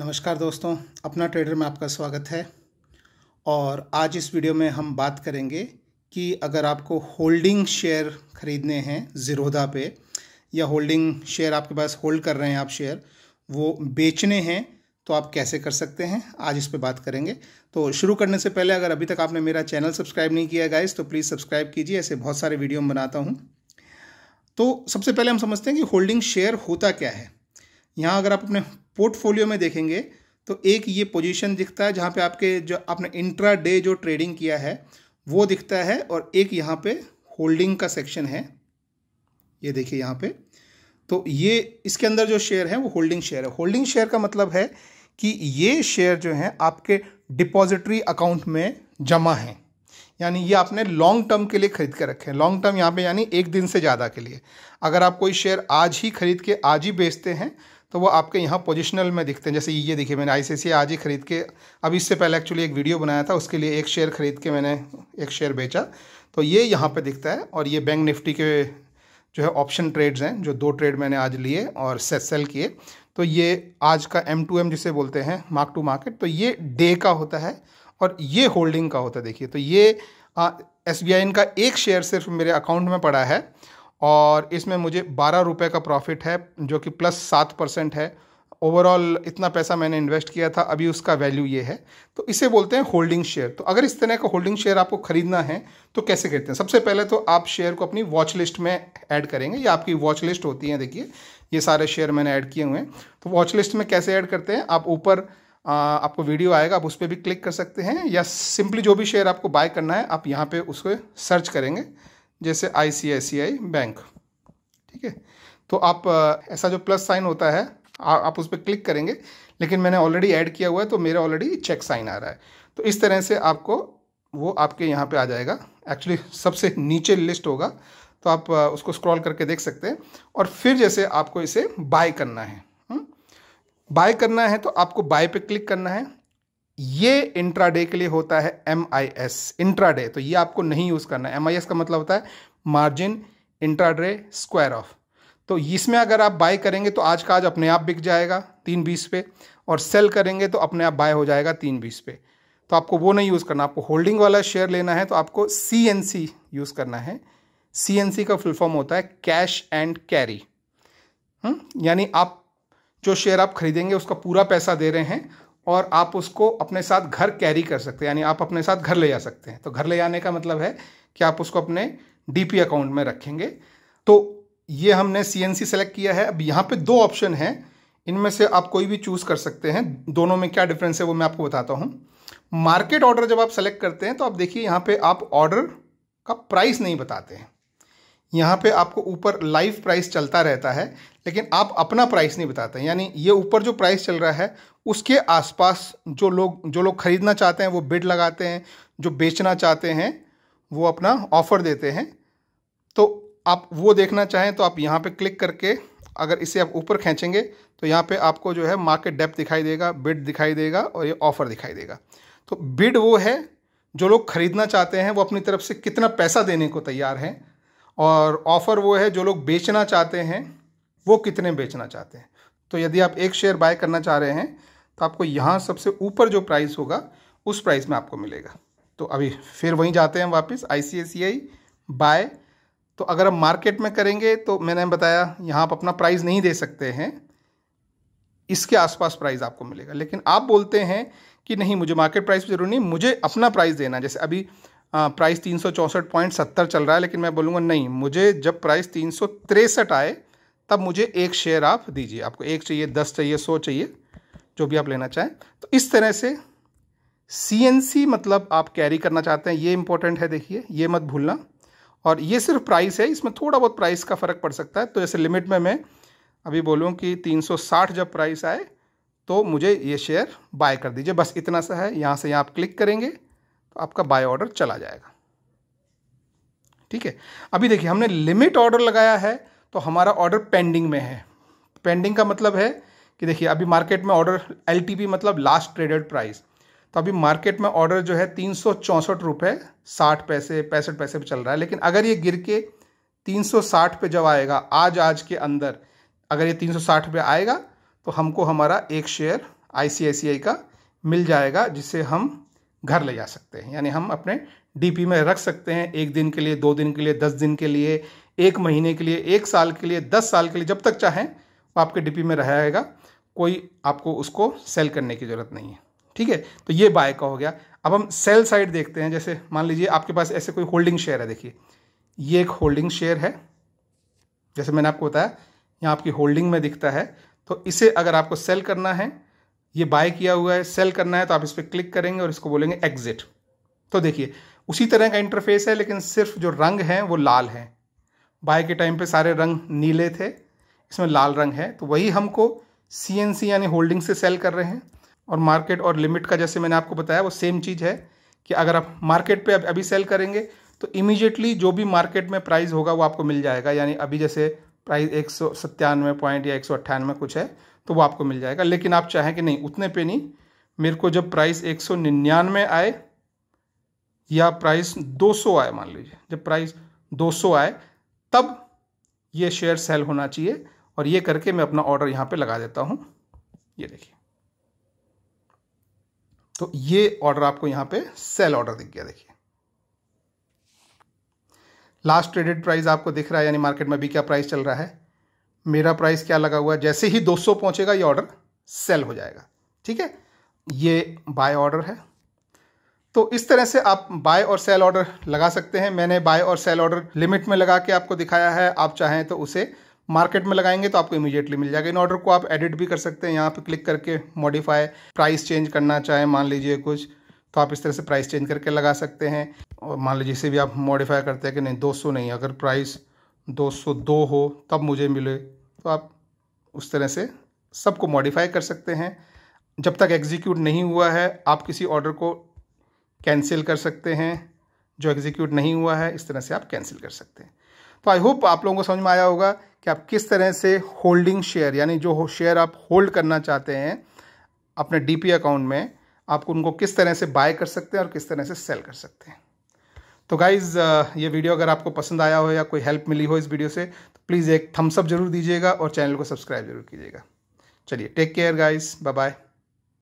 नमस्कार दोस्तों अपना ट्रेडर में आपका स्वागत है और आज इस वीडियो में हम बात करेंगे कि अगर आपको होल्डिंग शेयर ख़रीदने हैं ज़ीरोधा पे या होल्डिंग शेयर आपके पास होल्ड कर रहे हैं आप शेयर वो बेचने हैं तो आप कैसे कर सकते हैं आज इस पर बात करेंगे तो शुरू करने से पहले अगर अभी तक आपने मेरा चैनल सब्सक्राइब नहीं किया गाइज तो प्लीज़ सब्सक्राइब कीजिए ऐसे बहुत सारे वीडियो बनाता हूँ तो सबसे पहले हम समझते हैं कि होल्डिंग शेयर होता क्या है यहाँ अगर आप अपने पोर्टफोलियो में देखेंगे तो एक ये पोजीशन दिखता है जहाँ पे आपके जो आपने इंट्रा डे जो ट्रेडिंग किया है वो दिखता है और एक यहाँ पे होल्डिंग का सेक्शन है ये देखिए यहाँ पे तो ये इसके अंदर जो शेयर है वो होल्डिंग शेयर है होल्डिंग शेयर का मतलब है कि ये शेयर जो हैं आपके डिपॉजिटरी अकाउंट में जमा हैं यानी ये आपने लॉन्ग टर्म के लिए खरीद के रखे हैं लॉन्ग टर्म यहाँ पे यानी एक दिन से ज़्यादा के लिए अगर आप कोई शेयर आज ही खरीद के आज ही बेचते हैं तो वो आपके यहाँ पोजिशनल में दिखते हैं जैसे ये देखिए मैंने आई आज ही खरीद के अब इससे पहले एक्चुअली एक वीडियो बनाया था उसके लिए एक शेयर ख़रीद के मैंने एक शेयर बेचा तो ये यहाँ पर दिखता है और ये बैंक निफ्टी के जो है ऑप्शन ट्रेड्स हैं जो दो ट्रेड मैंने आज लिए और सेल किए तो ये आज का एम टू एम जिसे बोलते हैं मार्क टू मार्केट तो ये डे का होता है और ये होल्डिंग का होता है देखिए तो ये एस बी आई का एक शेयर सिर्फ मेरे अकाउंट में पड़ा है और इसमें मुझे बारह रुपये का प्रॉफिट है जो कि प्लस सात परसेंट है ओवरऑल इतना पैसा मैंने इन्वेस्ट किया था अभी उसका वैल्यू ये है तो इसे बोलते हैं होल्डिंग शेयर तो अगर इस तरह का होल्डिंग शेयर आपको खरीदना है तो कैसे खरीदते हैं सबसे पहले तो आप शेयर को अपनी वॉच लिस्ट में ऐड करेंगे या आपकी वॉच लिस्ट होती है देखिए ये सारे शेयर मैंने ऐड किए हुए हैं तो वॉच लिस्ट में कैसे ऐड करते हैं आप ऊपर आपको वीडियो आएगा आप उस पर भी क्लिक कर सकते हैं या सिंपली जो भी शेयर आपको बाय करना है आप यहाँ पर उसको सर्च करेंगे जैसे आई बैंक e ठीक है तो आप ऐसा जो प्लस साइन होता है आ, आप उस पर क्लिक करेंगे लेकिन मैंने ऑलरेडी ऐड किया हुआ है तो मेरा ऑलरेडी चेक साइन आ रहा है तो इस तरह से आपको वो आपके यहाँ पे आ जाएगा एक्चुअली सबसे नीचे लिस्ट होगा तो आप उसको स्क्रॉल करके देख सकते हैं और फिर जैसे आपको इसे बाय करना है बाय हम्म? करना है तो आपको बाय पे क्लिक करना है ये इंट्राडे के लिए होता है एम आई एस इंट्राडे तो ये आपको नहीं यूज़ करना है एम आई एस का मतलब होता है मार्जिन इंट्राडे स्क्वायर ऑफ तो इसमें अगर आप बाय करेंगे तो आज का आज अपने आप बिक जाएगा तीन बीस पे और सेल करेंगे तो अपने आप बाय हो जाएगा तीन बीस पे तो आपको वो नहीं यूज़ करना आपको होल्डिंग वाला शेयर लेना है तो आपको सी एन सी यूज़ करना है सी एन सी का फुल फॉर्म होता है कैश एंड कैरी यानी आप जो शेयर आप खरीदेंगे उसका पूरा पैसा दे रहे हैं और आप उसको अपने साथ घर कैरी कर सकते हैं यानी आप अपने साथ घर ले जा सकते हैं तो घर ले जाने का मतलब है कि आप उसको अपने डी अकाउंट में रखेंगे तो ये हमने सी सेलेक्ट किया है अब यहाँ पे दो ऑप्शन हैं इनमें से आप कोई भी चूज़ कर सकते हैं दोनों में क्या डिफरेंस है वो मैं आपको बताता हूँ मार्केट ऑर्डर जब आप सेलेक्ट करते हैं तो आप देखिए यहाँ पे आप ऑर्डर का प्राइस नहीं बताते हैं यहाँ पे आपको ऊपर लाइव प्राइस चलता रहता है लेकिन आप अपना प्राइस नहीं बताते यानी ये ऊपर जो प्राइस चल रहा है उसके आसपास जो लोग जो लोग ख़रीदना चाहते हैं वो बिड लगाते हैं जो बेचना चाहते हैं वो अपना ऑफ़र देते हैं तो आप वो देखना चाहें तो आप यहाँ पे क्लिक करके अगर इसे आप ऊपर खींचेंगे तो यहाँ पे आपको जो है मार्केट डेप्थ दिखाई देगा बिड दिखाई देगा और ये ऑफ़र दिखाई देगा तो बिड वो है जो लोग ख़रीदना चाहते हैं वो अपनी तरफ से कितना पैसा देने को तैयार हैं और ऑफ़र वो है जो लोग बेचना चाहते हैं वो कितने बेचना चाहते हैं तो यदि आप एक शेयर बाय करना चाह रहे हैं तो आपको यहाँ सबसे ऊपर जो प्राइस होगा उस प्राइस में आपको मिलेगा तो अभी फिर वहीं जाते हैं वापस आई बाय तो अगर आप मार्केट में करेंगे तो मैंने बताया यहाँ आप अपना प्राइस नहीं दे सकते हैं इसके आसपास प्राइस आपको मिलेगा लेकिन आप बोलते हैं कि नहीं मुझे मार्केट प्राइस पर जरूरी नहीं मुझे अपना प्राइस देना जैसे अभी प्राइस तीन सौ चौंसठ पॉइंट सत्तर चल रहा है लेकिन मैं बोलूँगा नहीं मुझे जब प्राइस तीन सौ तिरसठ आए तब मुझे एक शेयर आप दीजिए आपको एक चाहिए दस चाहिए सौ चाहिए जो भी आप लेना चाहें तो इस तरह से सी मतलब आप कैरी करना चाहते हैं ये इंपॉर्टेंट है देखिए ये मत भूलना और ये सिर्फ प्राइस है इसमें थोड़ा बहुत प्राइस का फ़र्क पड़ सकता है तो ऐसे लिमिट में मैं अभी बोलूँ कि 360 जब प्राइस आए तो मुझे ये शेयर बाय कर दीजिए बस इतना सा है यहाँ से यहाँ आप क्लिक करेंगे तो आपका बाय ऑर्डर चला जाएगा ठीक है अभी देखिए हमने लिमिट ऑर्डर लगाया है तो हमारा ऑर्डर पेंडिंग में है पेंडिंग का मतलब है कि देखिए अभी मार्केट में ऑर्डर एल मतलब लास्ट ट्रेडेड प्राइस तो अभी मार्केट में ऑर्डर जो है तीन सौ चौंसठ रुपये साठ पैसे पैंसठ पैसे पर चल रहा है लेकिन अगर ये गिर के तीन सौ साठ पर जब आएगा आज आज के अंदर अगर ये तीन सौ साठ पे आएगा तो हमको हमारा एक शेयर आई का मिल जाएगा जिसे हम घर ले जा सकते हैं यानी हम अपने डीपी में रख सकते हैं एक दिन के लिए दो दिन के लिए दस दिन के लिए एक महीने के लिए एक साल के लिए दस साल के लिए जब तक चाहें वो आपके डिपी में रहेगा कोई आपको उसको सेल करने की ज़रूरत नहीं है ठीक है तो ये बाय का हो गया अब हम सेल साइड देखते हैं जैसे मान लीजिए आपके पास ऐसे कोई होल्डिंग शेयर है देखिए ये एक होल्डिंग शेयर है जैसे मैंने आपको बताया यहाँ आपकी होल्डिंग में दिखता है तो इसे अगर आपको सेल करना है ये बाय किया हुआ है सेल करना है तो आप इस पर क्लिक करेंगे और इसको बोलेंगे एग्जिट तो देखिए उसी तरह का इंटरफेस है लेकिन सिर्फ जो रंग हैं वो लाल हैं बाय के टाइम पे सारे रंग नीले थे इसमें लाल रंग है तो वही हमको सी यानी होल्डिंग से सेल कर रहे हैं और मार्केट और लिमिट का जैसे मैंने आपको बताया वो सेम चीज़ है कि अगर आप मार्केट पे अभी सेल करेंगे तो इमीजिएटली जो भी मार्केट में प्राइस होगा वो आपको मिल जाएगा यानी अभी जैसे प्राइस एक सौ सत्तानवे पॉइंट या एक सौ अट्ठानवे कुछ है तो वो आपको मिल जाएगा लेकिन आप चाहें कि नहीं उतने पे नहीं मेरे को जब प्राइस एक सौ निन्यानवे आए या प्राइस 200 आए मान लीजिए जब प्राइस 200 आए तब ये शेयर सेल होना चाहिए और ये करके मैं अपना ऑर्डर यहाँ पे लगा देता हूँ ये देखिए तो ये ऑर्डर आपको यहाँ पे सेल ऑर्डर दिख गया देखिए लास्ट ट्रेडेड प्राइस आपको दिख रहा है यानी मार्केट में अभी क्या प्राइस चल रहा है मेरा प्राइस क्या लगा हुआ है जैसे ही 200 पहुंचेगा ये ऑर्डर सेल हो जाएगा ठीक है ये बाय ऑर्डर है तो इस तरह से आप बाय और सेल ऑर्डर लगा सकते हैं मैंने बाय और सेल ऑर्डर लिमिट में लगा के आपको दिखाया है आप चाहें तो उसे मार्केट में लगाएंगे तो आपको इमीडिएटली मिल जाएगा इन ऑर्डर को आप एडिट भी कर सकते हैं यहाँ पर क्लिक करके मॉडिफाई प्राइस चेंज करना चाहें मान लीजिए कुछ तो आप इस तरह से प्राइस चेंज करके लगा सकते हैं और मान लीजिए इसे भी आप मॉडिफाई करते हैं कि नहीं 200 नहीं अगर प्राइस 202 हो तब मुझे मिले तो आप उस तरह से सबको मॉडिफाई कर सकते हैं जब तक एग्जीक्यूट नहीं हुआ है आप किसी ऑर्डर को कैंसिल कर सकते हैं जो एग्जीक्यूट नहीं हुआ है इस तरह से आप कैंसिल कर सकते हैं तो आई होप आप लोगों को समझ में आया होगा कि आप किस तरह से होल्डिंग शेयर यानी जो शेयर आप होल्ड करना चाहते हैं अपने डीपी अकाउंट में आप उनको किस तरह से बाय कर सकते हैं और किस तरह से सेल कर सकते हैं तो गाइज़ ये वीडियो अगर आपको पसंद आया हो या कोई हेल्प मिली हो इस वीडियो से तो प्लीज़ एक थम्सअप जरूर दीजिएगा और चैनल को सब्सक्राइब जरूर कीजिएगा चलिए take care guys bye bye